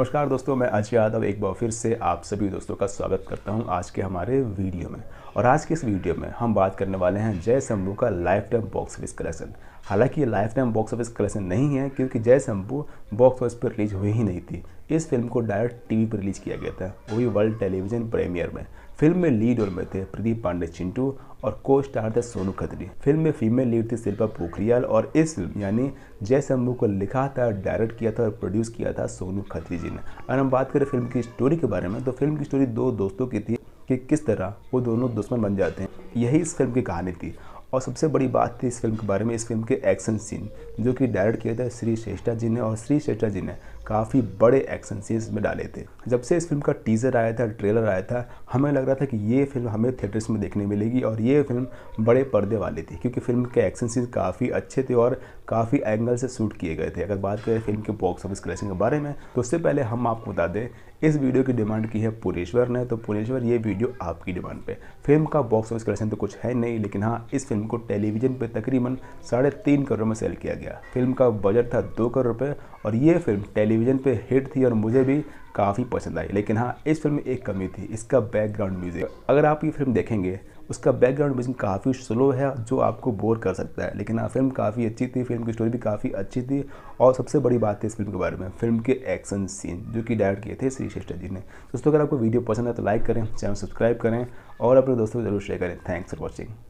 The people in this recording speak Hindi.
नमस्कार दोस्तों मैं अजय यादव एक बार फिर से आप सभी दोस्तों का स्वागत करता हूं आज के हमारे वीडियो में और आज के इस वीडियो में हम बात करने वाले हैं जय शंभू का lifetime box office collection हालांकि ये lifetime box office collection नहीं है क्योंकि जय शंभू बॉक्स ऑफिस पर रिलीज हुई ही नहीं थी इस फिल्म को डायरेक्ट टीवी पर रिलीज किया गया था वो वर्ल्ड टेलीविजन प्रीमियर में फिल्म में लीड रोल में थे प्रदीप पांडे चिंटू और को स्टार थे सोनू खत्री फिल्म में फीमेल लीड थी शिल्पा पोखरियाल और इस फिल्म यानी जय शंभू को लिखा था डायरेक्ट किया था और प्रोड्यूस किया था सोनू खत्री जी ने अगर हम बात करें फिल्म की स्टोरी के बारे में तो फिल्म की स्टोरी दो दोस्तों की थी कि किस तरह वो दोनों दुश्मन बन जाते हैं यही इस फिल्म की कहानी थी और सबसे बड़ी बात थी इस फिल्म के बारे में इस फिल्म के एक्शन सीन जो कि डायरेक्ट किया था श्री श्रेष्ठा जी ने और श्री श्रेष्ठा जी ने काफ़ी बड़े एक्शन सीन्स में डाले थे जब से इस फिल्म का टीज़र आया था ट्रेलर आया था हमें लग रहा था कि ये फिल्म हमें थिएटर्स में देखने मिलेगी और ये फिल्म बड़े पर्दे वाली थी क्योंकि फिल्म के एक्शन सीन काफ़ी अच्छे थे और काफ़ी एंगल से शूट किए गए थे अगर बात करें फिल्म के बॉक्स ऑफिस कलेक्शन के बारे में तो उससे पहले हम आपको बता दें इस वीडियो की डिमांड की है पुरेश्वर ने तो पुरेश्वर ये वीडियो आपकी डिमांड पर फिल्म का बॉक्स ऑफिस कलेक्शन तो कुछ है नहीं लेकिन हाँ इस फिल्म फिल्म को टेलीविज़न पर तकरीबन साढ़े तीन करोड़ में सेल किया गया फिल्म का बजट था दो करोड़ रुपये और ये फिल्म टेलीविज़न पे हिट थी और मुझे भी काफ़ी पसंद आई लेकिन हाँ इस फिल्म में एक कमी थी इसका बैकग्राउंड म्यूज़िक अगर आप ये फिल्म देखेंगे उसका बैकग्राउंड म्यूजिक काफ़ी स्लो है जो आपको बोर कर सकता है लेकिन हाँ फिल्म काफ़ी अच्छी थी फिल्म की स्टोरी भी काफ़ी अच्छी थी और सबसे बड़ी बात थी इस फिल्म के बारे में फिल्म के एक्शन सीन जो कि डायरेक्ट किए थे श्री श्रेष्ठा जी ने दोस्तों अगर आपको वीडियो पसंद है तो लाइक करें चैनल सब्सक्राइब करें और अपने दोस्तों को जरूर शेयर करें थैंक्स फॉर वॉचिंग